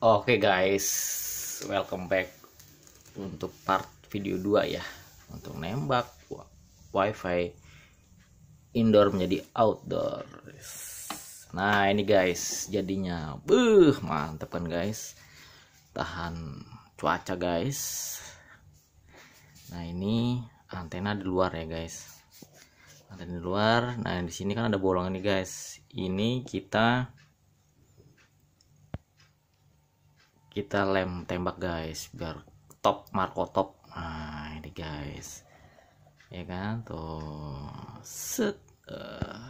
Oke guys, welcome back untuk part video 2 ya. Untuk nembak wifi indoor menjadi outdoor. Nah ini guys jadinya, buh mantep kan guys. Tahan cuaca guys. Nah ini antena di luar ya guys. Antena di luar. Nah di sini kan ada bolongan nih guys. Ini kita kita lem tembak guys biar top Marco top nah ini guys ya kan tuh set uh, eh,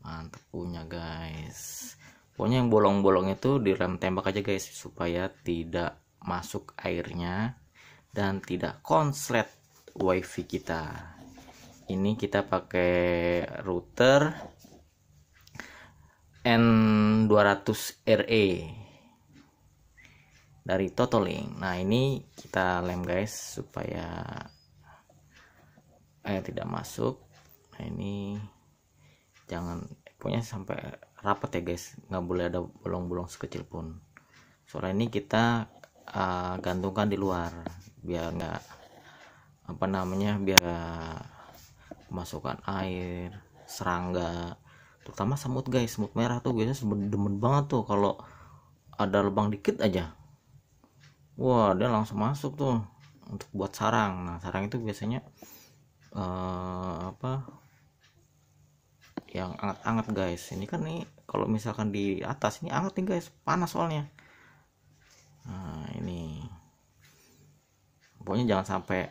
mantep punya guys pokoknya yang bolong-bolong itu direm tembak aja guys supaya tidak masuk airnya dan tidak konslet wifi kita ini kita pakai router N200RE dari Totoling. Nah, ini kita lem guys supaya eh tidak masuk. Nah, ini jangan punya sampai rapat ya guys, nggak boleh ada bolong-bolong sekecil pun. Soalnya ini kita uh, gantungkan di luar biar nggak apa namanya biar masukkan air, serangga, terutama semut guys, semut merah tuh biasanya demen banget tuh kalau ada lubang dikit aja wah dia langsung masuk tuh untuk buat sarang nah sarang itu biasanya uh, apa yang anget-anget guys ini kan nih kalau misalkan di atas ini anget nih guys panas soalnya nah ini pokoknya jangan sampai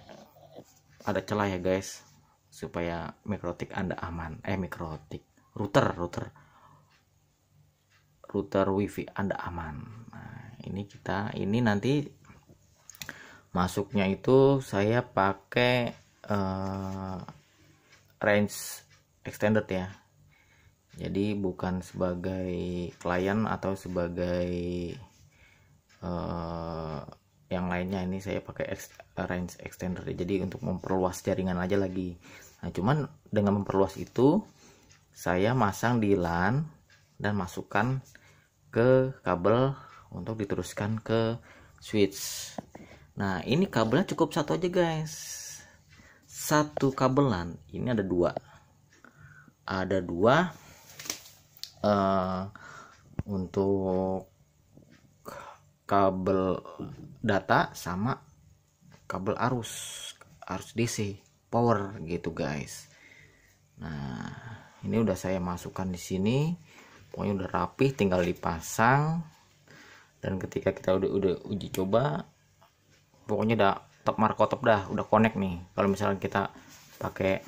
ada celah ya guys supaya mikrotik anda aman eh mikrotik router router router wifi anda aman ini kita ini nanti masuknya itu saya pakai uh, range extended ya jadi bukan sebagai klien atau sebagai uh, yang lainnya ini saya pakai ex, range extender jadi untuk memperluas jaringan aja lagi nah cuman dengan memperluas itu saya masang di LAN dan masukkan ke kabel untuk diteruskan ke switch nah ini kabelnya cukup satu aja guys satu kabelan ini ada dua ada dua uh, untuk kabel data sama kabel arus arus DC power gitu guys nah ini udah saya masukkan di sini pokoknya udah rapih tinggal dipasang dan ketika kita udah udah uji coba pokoknya udah top marko top dah udah connect nih kalau misalnya kita pakai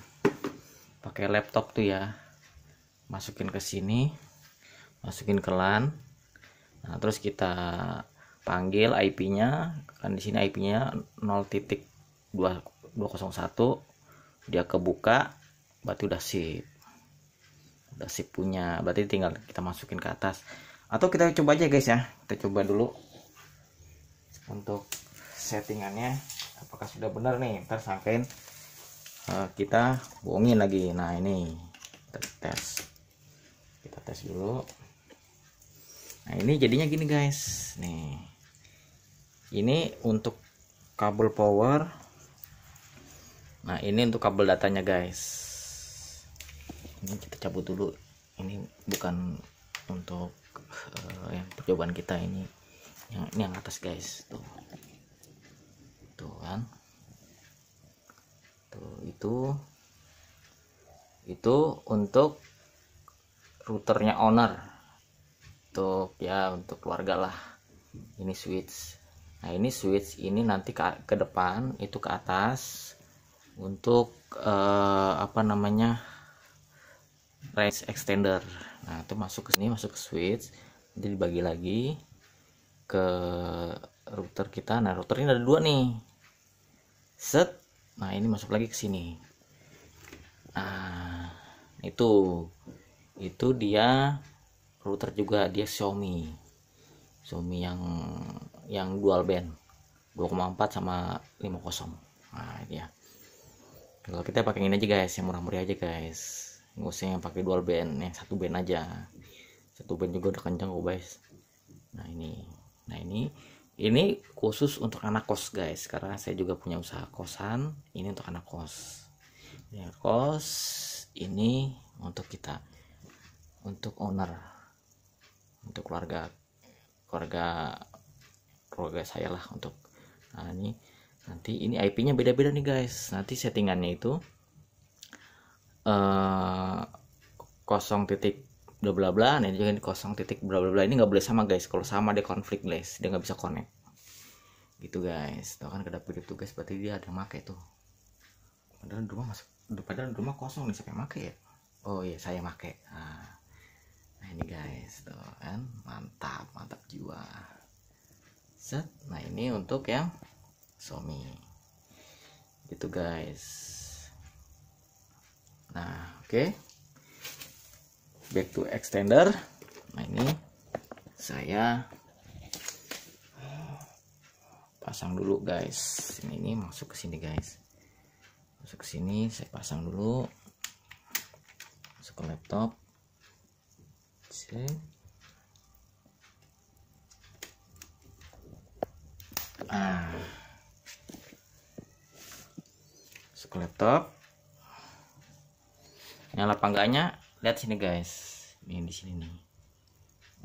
pakai laptop tuh ya masukin ke sini masukin ke LAN nah terus kita panggil IP-nya kan di sini IP-nya 0.201 dia kebuka berarti udah sip udah sip punya berarti tinggal kita masukin ke atas atau kita coba aja guys ya kita coba dulu untuk settingannya apakah sudah benar nih ntar uh, kita bohongin lagi nah ini kita tes kita tes dulu nah ini jadinya gini guys nih ini untuk kabel power nah ini untuk kabel datanya guys ini kita cabut dulu ini bukan untuk Eh, yang percobaan kita ini yang ini yang atas guys tuh tuh kan tuh itu itu untuk routernya owner untuk ya untuk keluarga lah ini switch nah ini switch ini nanti ke, ke depan itu ke atas untuk eh, apa namanya range extender nah itu masuk ke sini masuk ke switch jadi dibagi lagi ke router kita nah router ini ada dua nih set nah ini masuk lagi ke sini nah itu itu dia router juga dia Xiaomi Xiaomi yang yang dual band 2,4 sama 50 nah ya kalau kita pakai ini aja guys yang murah-murah aja guys nggak usah yang pakai dual band yang satu band aja satu band juga udah kencang kok guys nah ini nah ini ini khusus untuk anak kos guys karena saya juga punya usaha kosan ini untuk anak kos ini kos ini untuk kita untuk owner untuk keluarga keluarga keluarga saya lah untuk nah ini nanti ini IP-nya beda-beda nih guys nanti settingannya itu Eh, kosong titik bla bla bla nah ini juga kosong titik bla bla bla ini nggak boleh sama guys kalau sama dia konflik guys dia nggak bisa connect gitu guys tau kan kedap kedip tugas guys berarti dia ada make tuh padahal rumah masuk padahal rumah kosong nih siapa yang make ya oh iya saya make nah, nah ini guys tuh kan mantap mantap jiwa set nah ini untuk yang suami gitu guys nah oke okay. back to extender nah ini saya pasang dulu guys ini, ini masuk ke sini guys masuk ke sini saya pasang dulu masuk ke laptop ah masuk ke laptop nyala apa enggaknya lihat sini guys ini di sini nih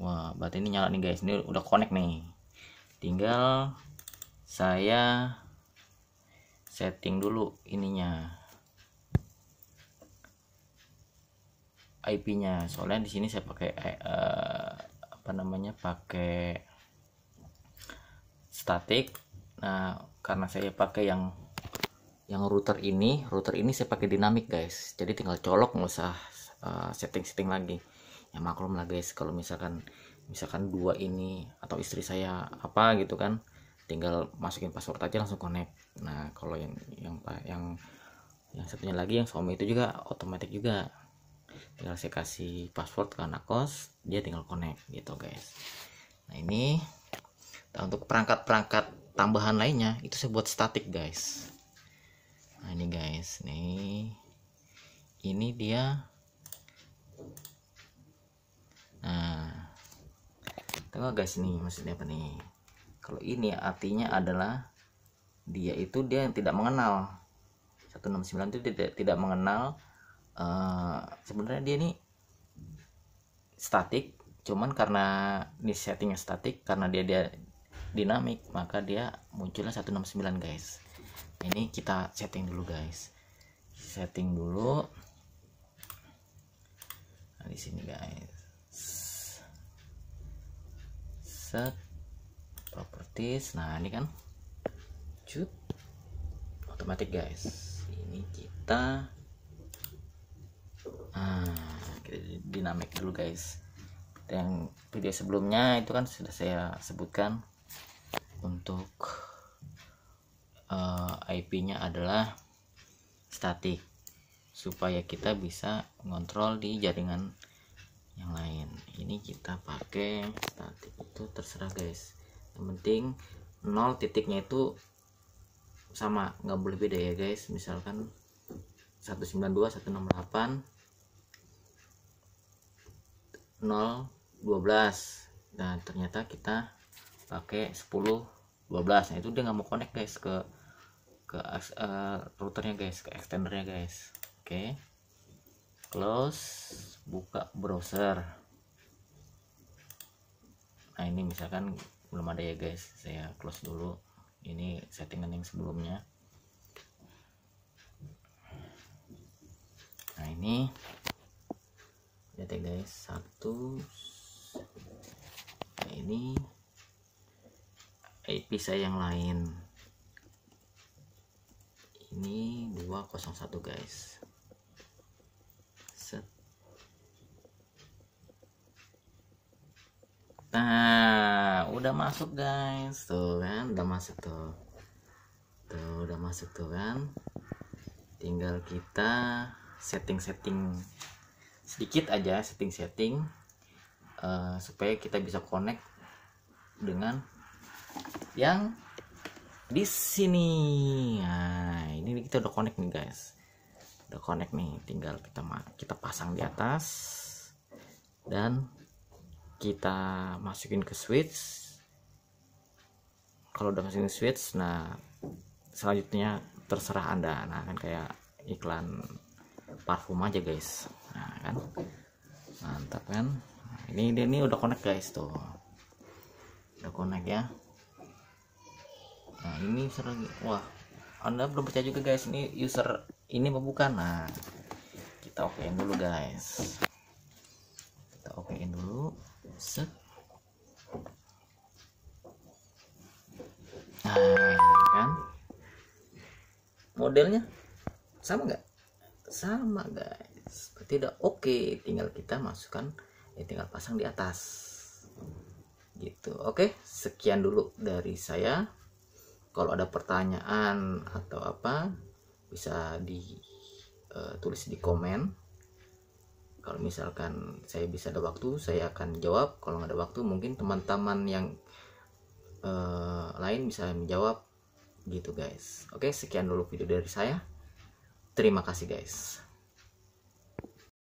wah berarti ini nyala nih guys ini udah connect nih tinggal saya setting dulu ininya IP-nya soalnya di sini saya pakai eh, eh, apa namanya pakai static nah karena saya pakai yang yang router ini router ini saya pakai dinamik guys jadi tinggal colok nggak usah eh, setting-setting uh, lagi ya maklum lah guys kalau misalkan misalkan dua ini atau istri saya apa gitu kan tinggal masukin password aja langsung connect nah kalau yang yang yang yang satunya lagi yang suami itu juga otomatis juga tinggal saya kasih password ke anak kos dia tinggal connect gitu guys nah ini nah, untuk perangkat-perangkat tambahan lainnya itu saya buat statik guys nah ini guys nih ini dia nah tengok guys nih maksudnya apa nih kalau ini artinya adalah dia itu dia yang tidak mengenal 169 itu tidak tidak mengenal uh, sebenarnya dia ini statik cuman karena ini settingnya statik karena dia dia dinamik maka dia munculnya 169 guys ini kita setting dulu guys setting dulu nah, di sini guys set properties nah ini kan cut otomatis guys ini kita ah, dinamik dulu guys yang video sebelumnya itu kan sudah saya sebutkan untuk uh, eh, IP-nya adalah statik supaya kita bisa mengontrol di jaringan yang lain ini kita pakai statik itu terserah guys yang penting nol titiknya itu sama nggak boleh beda ya guys misalkan 192 168 0 12 nah ternyata kita pakai 10 12 nah itu dia nggak mau connect guys ke ke uh, routernya guys ke extendernya guys oke okay. close buka browser nah ini misalkan belum ada ya guys saya close dulu ini settingan yang sebelumnya nah ini lihat ya guys satu nah ini IP saya yang lain ini 201 guys set nah udah masuk guys tuh kan udah masuk tuh tuh udah masuk tuh kan tinggal kita setting-setting sedikit aja setting-setting uh, supaya kita bisa connect dengan yang di sini nah ini kita udah connect nih guys udah connect nih tinggal kita kita pasang di atas dan kita masukin ke switch kalau udah masukin switch nah selanjutnya terserah anda nah kan kayak iklan parfum aja guys nah kan mantap kan nah, ini ini udah connect guys tuh udah connect ya nah ini seru wah anda belum percaya juga guys ini user ini apa bukan nah kita okein dulu guys kita okein dulu set nah kan modelnya sama nggak sama guys berarti udah oke okay. tinggal kita masukkan ya tinggal pasang di atas gitu oke okay. sekian dulu dari saya kalau ada pertanyaan atau apa bisa ditulis eh, di komen kalau misalkan saya bisa ada waktu saya akan jawab kalau nggak ada waktu mungkin teman-teman yang uh, lain bisa menjawab gitu guys oke sekian dulu video dari saya terima kasih guys